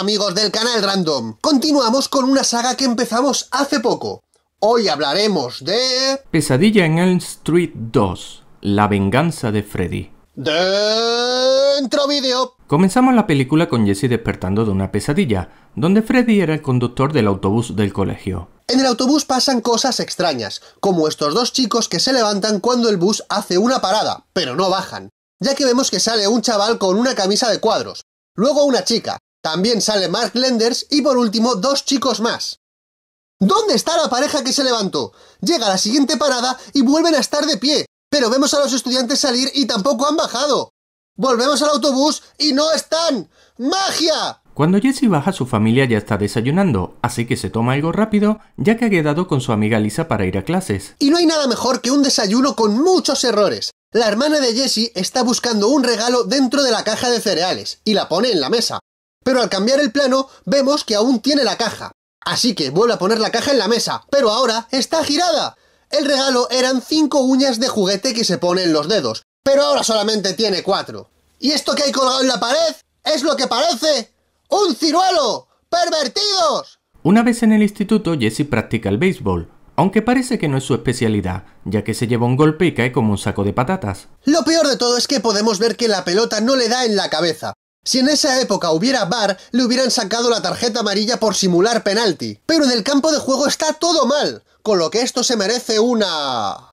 amigos del canal Random, continuamos con una saga que empezamos hace poco. Hoy hablaremos de... Pesadilla en Elm Street 2, La venganza de Freddy. Dentro vídeo. Comenzamos la película con Jesse despertando de una pesadilla, donde Freddy era el conductor del autobús del colegio. En el autobús pasan cosas extrañas, como estos dos chicos que se levantan cuando el bus hace una parada, pero no bajan, ya que vemos que sale un chaval con una camisa de cuadros, luego una chica, también sale Mark Lenders y por último dos chicos más. ¿Dónde está la pareja que se levantó? Llega a la siguiente parada y vuelven a estar de pie, pero vemos a los estudiantes salir y tampoco han bajado. Volvemos al autobús y no están. ¡Magia! Cuando Jesse baja su familia ya está desayunando, así que se toma algo rápido ya que ha quedado con su amiga Lisa para ir a clases. Y no hay nada mejor que un desayuno con muchos errores. La hermana de Jesse está buscando un regalo dentro de la caja de cereales y la pone en la mesa pero al cambiar el plano vemos que aún tiene la caja. Así que vuelve a poner la caja en la mesa, pero ahora está girada. El regalo eran cinco uñas de juguete que se pone en los dedos, pero ahora solamente tiene cuatro. ¿Y esto que hay colgado en la pared? ¡Es lo que parece! ¡Un ciruelo! ¡Pervertidos! Una vez en el instituto, Jesse practica el béisbol, aunque parece que no es su especialidad, ya que se lleva un golpe y cae como un saco de patatas. Lo peor de todo es que podemos ver que la pelota no le da en la cabeza, si en esa época hubiera VAR, le hubieran sacado la tarjeta amarilla por simular penalti. Pero en el campo de juego está todo mal, con lo que esto se merece una...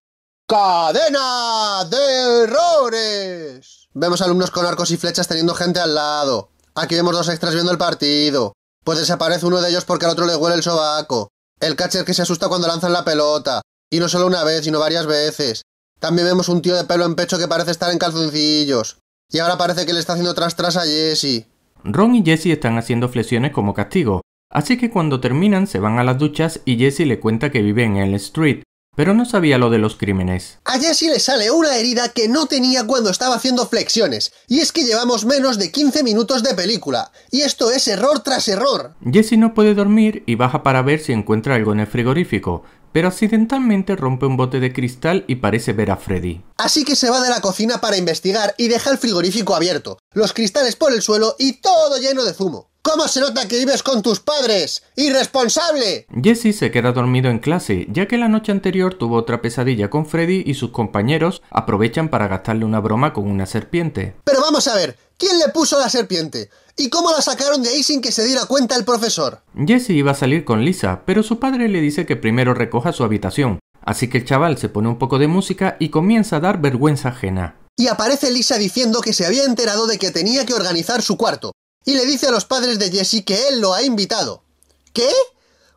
¡Cadena de errores! Vemos alumnos con arcos y flechas teniendo gente al lado. Aquí vemos dos extras viendo el partido. Pues desaparece uno de ellos porque al otro le huele el sobaco. El catcher que se asusta cuando lanzan la pelota. Y no solo una vez, sino varias veces. También vemos un tío de pelo en pecho que parece estar en calzoncillos. Y ahora parece que le está haciendo tras tras a Jesse. Ron y Jesse están haciendo flexiones como castigo, así que cuando terminan se van a las duchas y Jesse le cuenta que vive en el street, pero no sabía lo de los crímenes. A Jesse le sale una herida que no tenía cuando estaba haciendo flexiones, y es que llevamos menos de 15 minutos de película, y esto es error tras error. Jesse no puede dormir y baja para ver si encuentra algo en el frigorífico, pero accidentalmente rompe un bote de cristal y parece ver a Freddy. Así que se va de la cocina para investigar y deja el frigorífico abierto, los cristales por el suelo y todo lleno de zumo. ¿Cómo se nota que vives con tus padres? ¡Irresponsable! Jesse se queda dormido en clase, ya que la noche anterior tuvo otra pesadilla con Freddy y sus compañeros aprovechan para gastarle una broma con una serpiente. Pero vamos a ver, ¿Quién le puso la serpiente? ¿Y cómo la sacaron de ahí sin que se diera cuenta el profesor? Jesse iba a salir con Lisa, pero su padre le dice que primero recoja su habitación. Así que el chaval se pone un poco de música y comienza a dar vergüenza ajena. Y aparece Lisa diciendo que se había enterado de que tenía que organizar su cuarto. Y le dice a los padres de Jesse que él lo ha invitado. ¿Qué?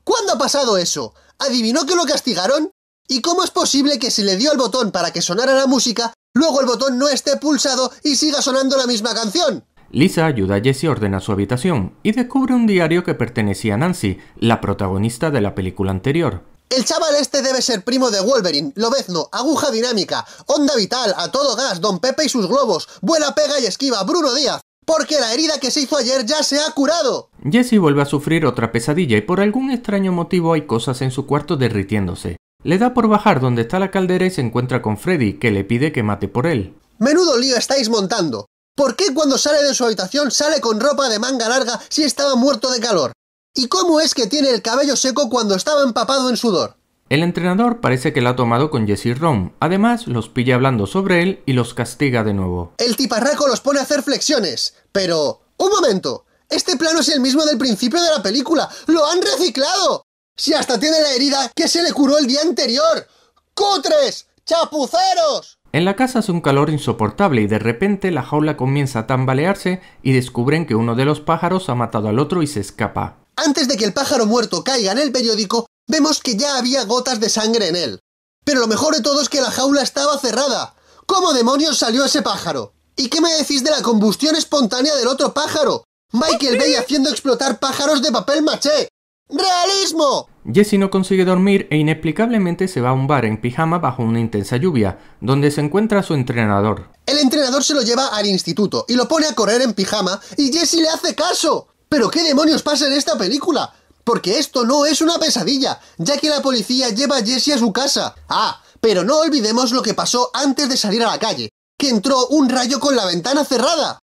¿Cuándo ha pasado eso? ¿Adivinó que lo castigaron? ¿Y cómo es posible que si le dio el botón para que sonara la música, luego el botón no esté pulsado y siga sonando la misma canción. Lisa ayuda a Jesse a ordenar su habitación y descubre un diario que pertenecía a Nancy, la protagonista de la película anterior. El chaval este debe ser primo de Wolverine, Lobezno, Aguja Dinámica, Onda Vital, A Todo Gas, Don Pepe y sus globos, buena Pega y Esquiva, Bruno Díaz, porque la herida que se hizo ayer ya se ha curado. Jesse vuelve a sufrir otra pesadilla y por algún extraño motivo hay cosas en su cuarto derritiéndose. Le da por bajar donde está la caldera y se encuentra con Freddy, que le pide que mate por él. Menudo lío estáis montando. ¿Por qué cuando sale de su habitación sale con ropa de manga larga si estaba muerto de calor? ¿Y cómo es que tiene el cabello seco cuando estaba empapado en sudor? El entrenador parece que la ha tomado con Jesse Rom. Además, los pilla hablando sobre él y los castiga de nuevo. El tiparraco los pone a hacer flexiones. Pero... ¡Un momento! Este plano es el mismo del principio de la película. ¡Lo han reciclado! Si hasta tiene la herida que se le curó el día anterior. ¡Cutres! ¡Chapuceros! En la casa hace un calor insoportable y de repente la jaula comienza a tambalearse y descubren que uno de los pájaros ha matado al otro y se escapa. Antes de que el pájaro muerto caiga en el periódico, vemos que ya había gotas de sangre en él. Pero lo mejor de todo es que la jaula estaba cerrada. ¿Cómo demonios salió ese pájaro? ¿Y qué me decís de la combustión espontánea del otro pájaro? Michael Bay haciendo explotar pájaros de papel maché. ¡Realismo! Jesse no consigue dormir e inexplicablemente se va a un bar en pijama bajo una intensa lluvia, donde se encuentra a su entrenador. El entrenador se lo lleva al instituto y lo pone a correr en pijama y Jesse le hace caso. ¿Pero qué demonios pasa en esta película? Porque esto no es una pesadilla, ya que la policía lleva a Jesse a su casa. Ah, pero no olvidemos lo que pasó antes de salir a la calle, que entró un rayo con la ventana cerrada.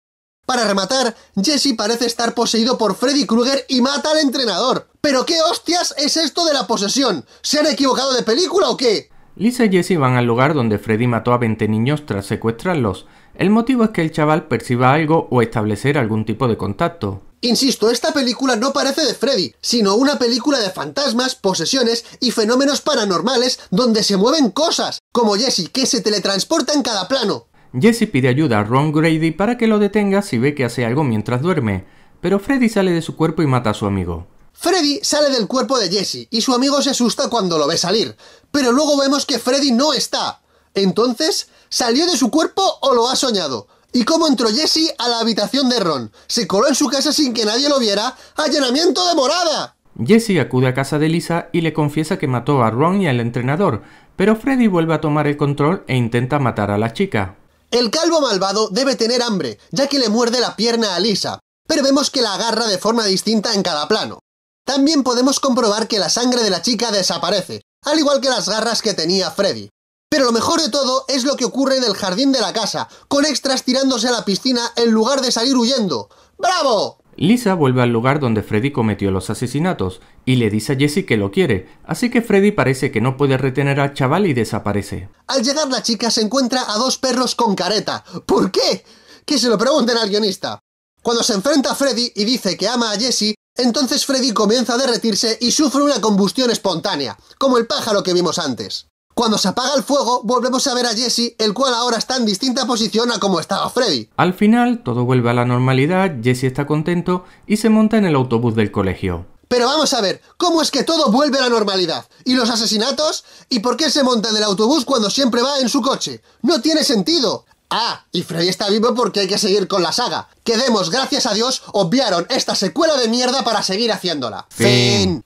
Para rematar, Jesse parece estar poseído por Freddy Krueger y mata al entrenador. ¿Pero qué hostias es esto de la posesión? ¿Se han equivocado de película o qué? Lisa y Jesse van al lugar donde Freddy mató a 20 niños tras secuestrarlos. El motivo es que el chaval perciba algo o establecer algún tipo de contacto. Insisto, esta película no parece de Freddy, sino una película de fantasmas, posesiones y fenómenos paranormales donde se mueven cosas, como Jesse, que se teletransporta en cada plano. Jesse pide ayuda a Ron Grady para que lo detenga si ve que hace algo mientras duerme, pero Freddy sale de su cuerpo y mata a su amigo. Freddy sale del cuerpo de Jesse y su amigo se asusta cuando lo ve salir, pero luego vemos que Freddy no está. Entonces, ¿salió de su cuerpo o lo ha soñado? ¿Y cómo entró Jesse a la habitación de Ron? ¿Se coló en su casa sin que nadie lo viera? ¡Allanamiento de morada! Jesse acude a casa de Lisa y le confiesa que mató a Ron y al entrenador, pero Freddy vuelve a tomar el control e intenta matar a la chica. El calvo malvado debe tener hambre, ya que le muerde la pierna a Lisa, pero vemos que la agarra de forma distinta en cada plano. También podemos comprobar que la sangre de la chica desaparece, al igual que las garras que tenía Freddy. Pero lo mejor de todo es lo que ocurre en el jardín de la casa, con extras tirándose a la piscina en lugar de salir huyendo. ¡Bravo! Lisa vuelve al lugar donde Freddy cometió los asesinatos y le dice a Jesse que lo quiere, así que Freddy parece que no puede retener al chaval y desaparece. Al llegar la chica se encuentra a dos perros con careta. ¿Por qué? Que se lo pregunten al guionista. Cuando se enfrenta a Freddy y dice que ama a Jesse, entonces Freddy comienza a derretirse y sufre una combustión espontánea, como el pájaro que vimos antes. Cuando se apaga el fuego, volvemos a ver a Jesse, el cual ahora está en distinta posición a como estaba Freddy. Al final, todo vuelve a la normalidad, Jesse está contento y se monta en el autobús del colegio. Pero vamos a ver, ¿cómo es que todo vuelve a la normalidad? ¿Y los asesinatos? ¿Y por qué se monta en el autobús cuando siempre va en su coche? No tiene sentido. Ah, y Freddy está vivo porque hay que seguir con la saga. Quedemos, gracias a Dios, obviaron esta secuela de mierda para seguir haciéndola. fin.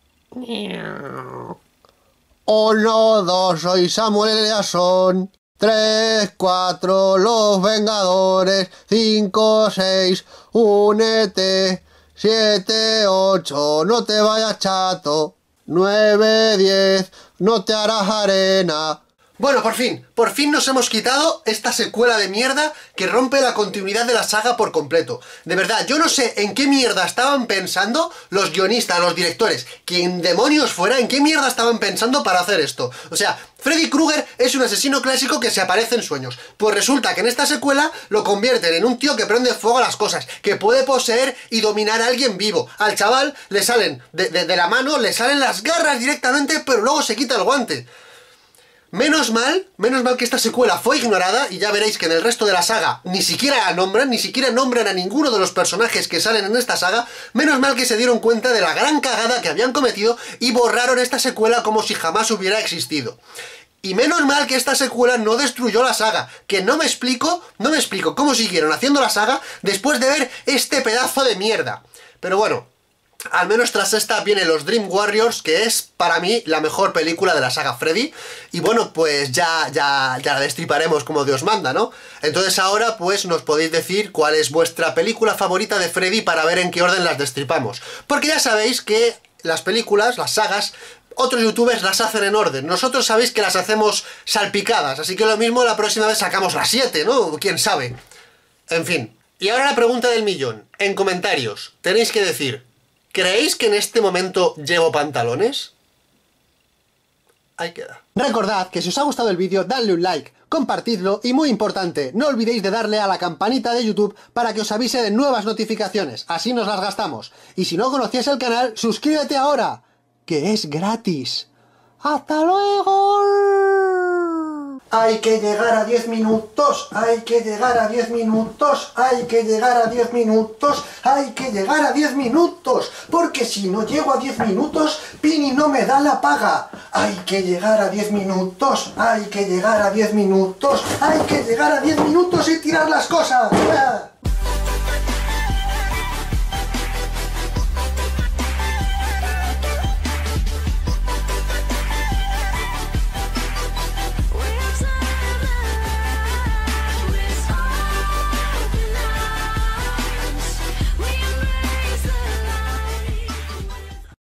1, 2, soy Samuel Eliasson. 3, 4, los vengadores. 5, 6, únete. 7, 8, no te vayas chato. 9, 10, no te harás arena. Bueno, por fin, por fin nos hemos quitado esta secuela de mierda que rompe la continuidad de la saga por completo. De verdad, yo no sé en qué mierda estaban pensando los guionistas, los directores, quien demonios fuera, en qué mierda estaban pensando para hacer esto. O sea, Freddy Krueger es un asesino clásico que se aparece en sueños. Pues resulta que en esta secuela lo convierten en un tío que prende fuego a las cosas, que puede poseer y dominar a alguien vivo. Al chaval le salen de, de la mano, le salen las garras directamente, pero luego se quita el guante. Menos mal, menos mal que esta secuela fue ignorada y ya veréis que en el resto de la saga ni siquiera la nombran, ni siquiera nombran a ninguno de los personajes que salen en esta saga, menos mal que se dieron cuenta de la gran cagada que habían cometido y borraron esta secuela como si jamás hubiera existido. Y menos mal que esta secuela no destruyó la saga, que no me explico, no me explico cómo siguieron haciendo la saga después de ver este pedazo de mierda. Pero bueno, al menos tras esta viene los Dream Warriors, que es para mí la mejor película de la saga Freddy. Y bueno, pues ya, ya, ya la destriparemos como Dios manda, ¿no? Entonces ahora pues nos podéis decir cuál es vuestra película favorita de Freddy para ver en qué orden las destripamos. Porque ya sabéis que las películas, las sagas, otros youtubers las hacen en orden. Nosotros sabéis que las hacemos salpicadas, así que lo mismo la próxima vez sacamos las 7, ¿no? ¿Quién sabe? En fin. Y ahora la pregunta del millón. En comentarios, tenéis que decir, ¿Creéis que en este momento llevo pantalones? Ahí queda. Recordad que si os ha gustado el vídeo, dadle un like, compartidlo y muy importante, no olvidéis de darle a la campanita de YouTube para que os avise de nuevas notificaciones, así nos las gastamos. Y si no conocías el canal, suscríbete ahora, que es gratis. ¡Hasta luego! Hay que llegar a 10 minutos, hay que llegar a 10 minutos, hay que llegar a 10 minutos, hay que llegar a 10 minutos, porque si no llego a 10 minutos, Pini no me da la paga. Hay que llegar a 10 minutos, hay que llegar a 10 minutos, hay que llegar a 10 minutos y tirar las cosas.